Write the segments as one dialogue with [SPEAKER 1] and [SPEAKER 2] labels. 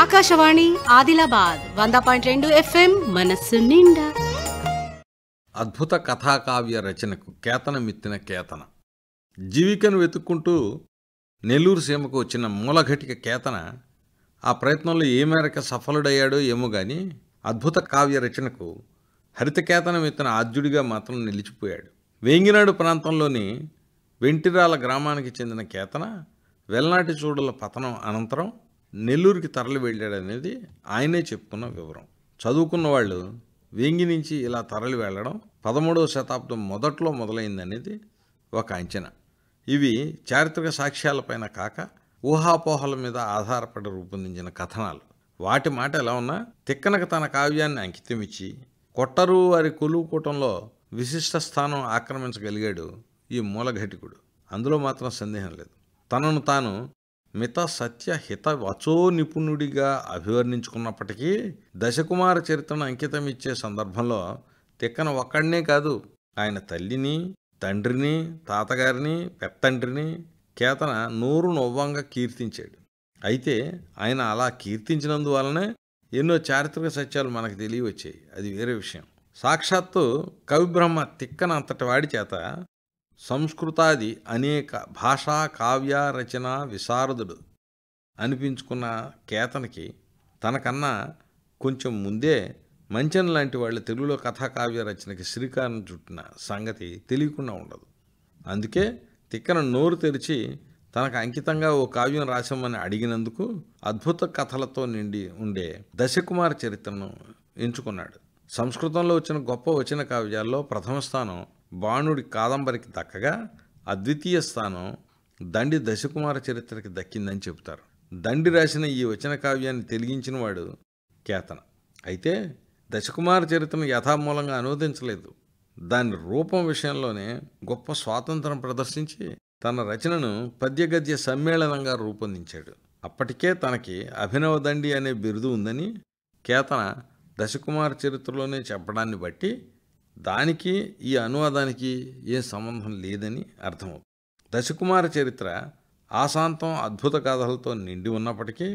[SPEAKER 1] ఆకాశవాణి ఆదిలాబాద్ వంద పాయింట్ రెండు ఎఫ్ఎం మనస్సు నిండా అద్భుత కథాకావ్య రచనకు కేతనమిత్తిన కేతన జీవికను వెతుక్కుంటూ నెల్లూరు సీమకు వచ్చిన మూలఘటిక కేతన ఆ ప్రయత్నంలో ఏ మేరకు సఫలుడయ్యాడో ఏమో కానీ అద్భుత కావ్య రచనకు హరితకేతనం ఎత్తున ఆద్యుడిగా మాత్రం నిలిచిపోయాడు వేంగినాడు ప్రాంతంలోని వెంటిరాల గ్రామానికి చెందిన కేతన వెల్నాటి చూడల పతనం అనంతరం నెల్లూరుకి తరలి వెళ్ళాడనేది ఆయనే చెప్పుకున్న వివరం చదువుకున్న వాళ్ళు వేంగి నుంచి ఇలా తరలి వెళ్ళడం పదమూడవ శతాబ్దం మొదట్లో మొదలైందనేది ఒక అంచనా ఇవి చారిత్రక సాక్ష్యాలపైన కాక ఊహాపోహల మీద ఆధారపడి రూపొందించిన కథనాలు వాటి మాట ఎలా ఉన్నా తిక్కనకు తన కావ్యాన్ని అంకితమిచ్చి కొట్టరు వారి కొలువుకూటంలో విశిష్ట స్థానం ఆక్రమించగలిగాడు ఈ మూలఘటికుడు అందులో మాత్రం సందేహం లేదు తనను తాను మిత హిత వచో నిపుణుడిగా అభివర్ణించుకున్నప్పటికీ దశకుమార చరిత్రను అంకితం ఇచ్చే సందర్భంలో తిక్కన ఒక్కడనే కాదు ఆయన తల్లిని తండ్రిని తాతగారిని పెత్తండ్రిని కేతన నూరు నొవ్వంగా కీర్తించాడు అయితే ఆయన అలా కీర్తించినందువలనే ఎన్నో చారిత్రక సత్యాలు మనకు తెలియవచ్చాయి అది వేరే విషయం సాక్షాత్తు కవిబ్రహ్మ తిక్కన అంతటి వాడి చేత సంస్కృతాది అనేక భాషా కావ్య రచన విశారదుడు అనిపించుకున్న కేతనకి తనకన్నా కొంచెం ముందే మంచన్ లాంటి వాళ్ళ తెలుగులో కథాకావ్య రచనకి శ్రీకారం చుట్టిన సంగతి తెలియకుండా ఉండదు అందుకే తిక్కన నోరు తెరిచి తనకు అంకితంగా ఓ కావ్యం రాసామని అడిగినందుకు అద్భుత కథలతో నిండి ఉండే దశకుమార్ చరిత్రను ఎంచుకున్నాడు సంస్కృతంలో వచ్చిన గొప్ప వచన కావ్యాల్లో ప్రథమ స్థానం బాణుడి కాదంబరికి దక్కగా అద్వితీయ స్థానం దండి దశకుమార చరిత్రకి దక్కిందని చెబుతారు దండి రాసిన ఈ వచన కావ్యాన్ని తెలిగించినవాడు కేతన అయితే దశకుమార చరిత్రను యథామూలంగా అనువదించలేదు దాని రూపం విషయంలోనే గొప్ప స్వాతంత్రం ప్రదర్శించి తన రచనను పద్యగద్య సమ్మేళనంగా రూపొందించాడు అప్పటికే తనకి అభినవ దండి అనే బిరుదు ఉందని కేతన దశకుమార చరిత్రలోనే చెప్పడాన్ని బట్టి దానికి ఈ అనువాదానికి ఏ సంబంధం లేదని అర్థమవుతుంది దశకుమార చరిత్ర ఆశాంతం అద్భుత కథలతో నిండి ఉన్నప్పటికీ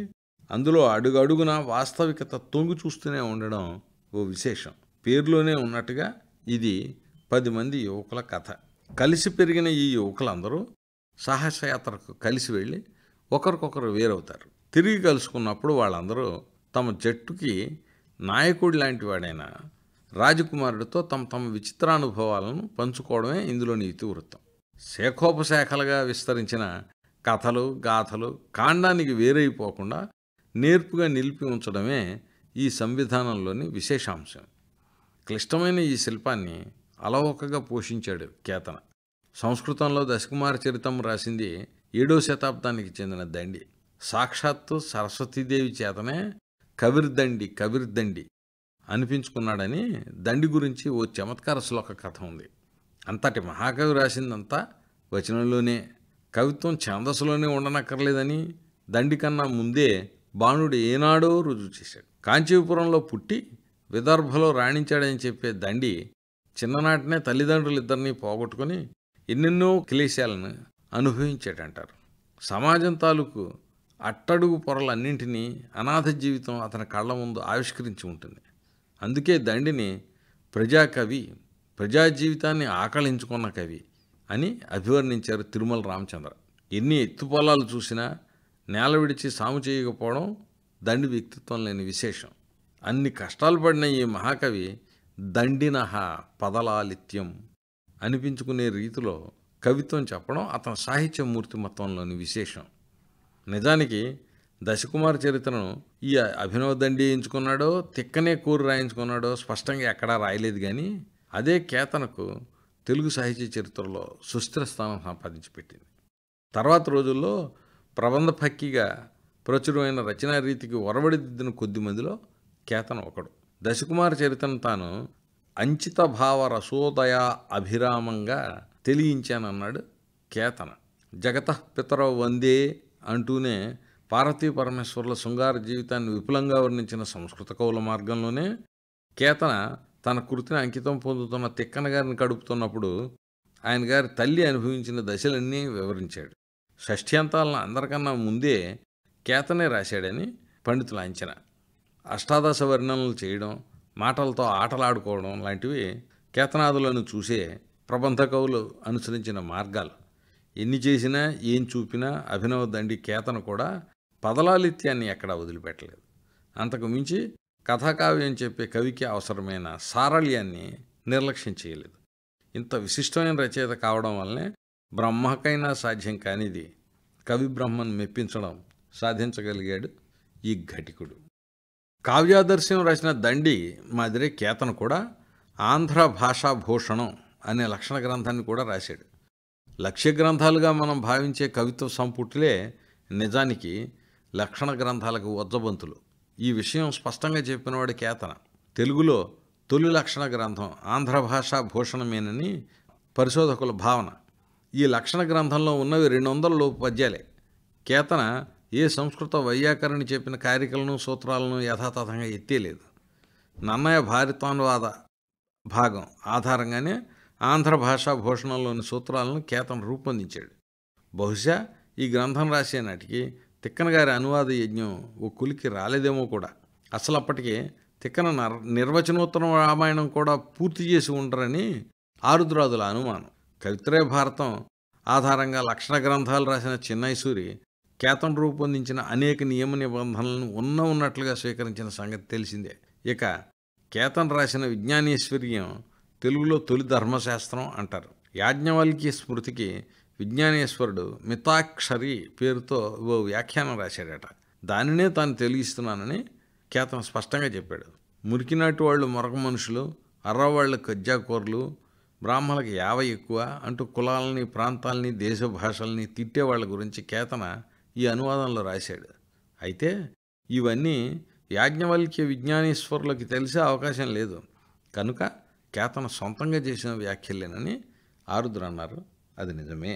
[SPEAKER 1] అందులో అడుగడుగున వాస్తవికత తొంగి చూస్తూనే ఉండడం ఓ విశేషం పేరులోనే ఉన్నట్టుగా ఇది పది మంది యువకుల కథ కలిసి పెరిగిన ఈ యువకులందరూ సాహసయాత్రకు కలిసి వెళ్ళి ఒకరికొకరు వేరవుతారు తిరిగి కలుసుకున్నప్పుడు వాళ్ళందరూ తమ జట్టుకి నాయకుడు లాంటి వాడైనా రాజకుమారుడితో తమ తమ విచిత్రానుభవాలను పంచుకోవడమే ఇందులోని ఇతివృత్తం శాఖోపశాఖలుగా విస్తరించిన కథలు గాథలు కాండానికి వేరైపోకుండా నేర్పుగా నిలిపి ఉంచడమే ఈ సంవిధానంలోని విశేషాంశం క్లిష్టమైన ఈ శిల్పాన్ని అలవోకగా పోషించాడు కేతన సంస్కృతంలో దశకుమార చరితం రాసింది ఏడో శతాబ్దానికి చెందిన దండి సాక్షాత్తు సరస్వతీదేవి చేతనే కవిర్దండి కవిర్దండి అనిపించుకున్నాడని దండి గురించి ఓ చమత్కార శ్లోక కథ ఉంది అంతటి మహాకవి రాసిందంతా వచనంలోనే కవిత్వం ఛాందస్సులోనే ఉండనక్కర్లేదని దండి కన్నా ముందే బాణుడు ఏనాడో రుజువు చేశాడు కాంచీపురంలో పుట్టి విదర్భలో రాణించాడని చెప్పే దండి చిన్ననాటినే తల్లిదండ్రులిద్దరినీ పోగొట్టుకుని ఎన్నెన్నో క్లేశాలను అనుభవించాడంటారు సమాజం తాలూకు అట్టడుగు పొరలన్నింటినీ అనాథ జీవితం అతని కళ్ళ ముందు ఆవిష్కరించి ఉంటుంది అందుకే దండిని ప్రజాకవి ప్రజా జీవితాన్ని ఆకలించుకున్న కవి అని అభివర్ణించారు తిరుమల రామచంద్ర ఎన్ని ఎత్తుపొలాలు చూసినా నేల విడిచి సాము చేయకపోవడం దండి వ్యక్తిత్వం లేని విశేషం అన్ని కష్టాలు పడిన ఈ మహాకవి దండినహ పదలాలిత్యం అనిపించుకునే రీతిలో కవిత్వం చెప్పడం అతని సాహిత్య మూర్తిమత్వంలోని విశేషం నిజానికి దశకుమార్ చరిత్రను ఈ అభినవ దండి ఎంచుకున్నాడో తిక్కనే కూరు రాయించుకున్నాడో స్పష్టంగా ఎక్కడా రాయలేదు కానీ అదే కేతనకు తెలుగు సాహిత్య చరిత్రలో సుస్థిర స్థానం సంపాదించి పెట్టింది తర్వాత రోజుల్లో ప్రబంధ పక్కిగా ప్రచురమైన రచనా రీతికి ఒరవడిదిద్దిన కొద్ది మందిలో కేతన ఒకడు దశకుమార్ చరిత్రను తాను అంచిత భావ రసోదయ అభిరామంగా తెలియించానన్నాడు కేతన జగత పితర వందే అంటూనే పార్వతీ పరమేశ్వరుల శృంగార జీవితాన్ని విపులంగా వర్ణించిన సంస్కృత కవుల మార్గంలోనే కేతన తన కృతిని అంకితం పొందుతున్న తిక్కన గారిని కడుపుతున్నప్పుడు ఆయన గారి తల్లి అనుభవించిన దశలన్నీ వివరించాడు షష్ఠ్యంతాలను అందరికన్నా ముందే కేతనే రాశాడని పండితుల అంచనా అష్టాదశ వర్ణనలు చేయడం మాటలతో ఆటలాడుకోవడం లాంటివి కేతనాదులను చూసే ప్రబంధ కవులు అనుసరించిన మార్గాలు ఎన్ని చేసినా ఏం చూపినా అభినవ దండి కేతను కూడా పదలాలిత్యాన్ని ఎక్కడా వదిలిపెట్టలేదు అంతకు మించి కథాకావ్యం చెప్పే కవికి అవసరమైన సారళ్యాన్ని నిర్లక్ష్యం చేయలేదు ఇంత విశిష్టమైన రచయిత కావడం వల్లనే బ్రహ్మకైనా సాధ్యం కానిది కవి బ్రహ్మను మెప్పించడం సాధించగలిగాడు ఈ ఘటికుడు కావ్యాదర్శం రచన దండి మాదిరి కేతను కూడా ఆంధ్ర భాషాభూషణం అనే లక్షణ గ్రంథాన్ని కూడా రాశాడు లక్ష్య గ్రంథాలుగా మనం భావించే కవిత్వ సంపుటిలే నిజానికి లక్షణ గ్రంథాలకు ఉజ్జబంతులు ఈ విషయం స్పష్టంగా చెప్పినవాడు కేతన తెలుగులో తొలి లక్షణ గ్రంథం ఆంధ్ర భాషా భూషణమేనని పరిశోధకుల భావన ఈ లక్షణ గ్రంథంలో ఉన్నవి రెండు వందల లోపు పద్యాలే కేతన ఏ సంస్కృత వైయాకరణి చెప్పిన కారికలను సూత్రాలను యథాతథంగా ఎత్తేలేదు నన్నయ భారతానువాద భాగం ఆధారంగానే ఆంధ్ర భాషా భూషణంలోని సూత్రాలను కేతన్ రూపొందించాడు బహుశా ఈ గ్రంథం రాసే నాటికి తిక్కన గారి అనువాద యజ్ఞం ఓ కులికి రాలేదేమో కూడా అసలు అప్పటికే తిక్కన నిర్వచనోత్తరం రామాయణం కూడా పూర్తి చేసి ఉండరని ఆరుద్రాదుల అనుమానం కవిత్రే భారతం ఆధారంగా లక్షణ గ్రంథాలు రాసిన చిన్నైసూరి కేతం రూపొందించిన అనేక నియమ నిబంధనలను ఉన్న ఉన్నట్లుగా స్వీకరించిన సంగతి తెలిసిందే ఇక కేతన్ రాసిన విజ్ఞానేశ్వర్యం తెలుగులో తొలి ధర్మశాస్త్రం అంటారు యాజ్ఞవల్కి స్మృతికి విజ్ఞానేశ్వరుడు మితాక్షరి పేరుతో ఓ వ్యాఖ్యానం రాశాడట దానినే తాను తెలియస్తున్నానని కేతం స్పష్టంగా చెప్పాడు మురికినాటి వాళ్ళు మొరక మనుషులు అర్రవాళ్ళు కజ్జాకూరలు బ్రాహ్మణులకు యావ ఎక్కువ అంటూ కులాలని ప్రాంతాలని దేశ భాషల్ని తిట్టేవాళ్ళ గురించి కేతన ఈ అనువాదంలో రాశాడు అయితే ఇవన్నీ యాజ్ఞవల్క్య విజ్ఞానేశ్వరులకి తెలిసే అవకాశం లేదు కనుక కేతన సొంతంగా చేసిన వ్యాఖ్యలేనని ఆరుద్రన్నారు అన్నారు అది నిజమే